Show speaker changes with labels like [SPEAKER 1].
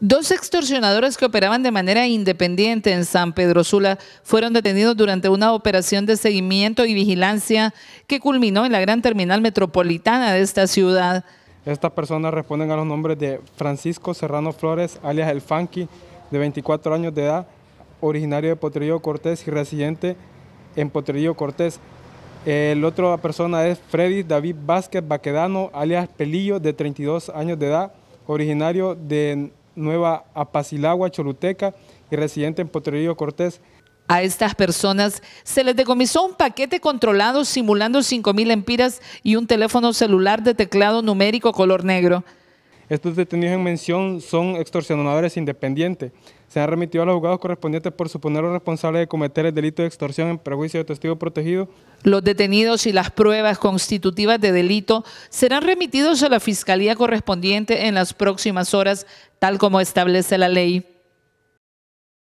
[SPEAKER 1] Dos extorsionadores que operaban de manera independiente en San Pedro Sula fueron detenidos durante una operación de seguimiento y vigilancia que culminó en la gran terminal metropolitana de esta ciudad.
[SPEAKER 2] Estas personas responden a los nombres de Francisco Serrano Flores, alias El Funky, de 24 años de edad, originario de Potrillo Cortés y residente en Potrillo Cortés. El otro persona es Freddy David Vázquez Baquedano, alias Pelillo, de 32 años de edad, originario de Nueva Apacilagua, Choluteca y residente en Potrerillo Cortés.
[SPEAKER 1] A estas personas se les decomisó un paquete controlado simulando 5.000 empiras y un teléfono celular de teclado numérico color negro.
[SPEAKER 2] Estos detenidos en mención son extorsionadores independientes. Se han remitido a los juzgados correspondientes por suponerlos responsables de cometer el delito de extorsión en perjuicio de testigo protegido.
[SPEAKER 1] Los detenidos y las pruebas constitutivas de delito serán remitidos a la fiscalía correspondiente en las próximas horas, tal como establece la ley.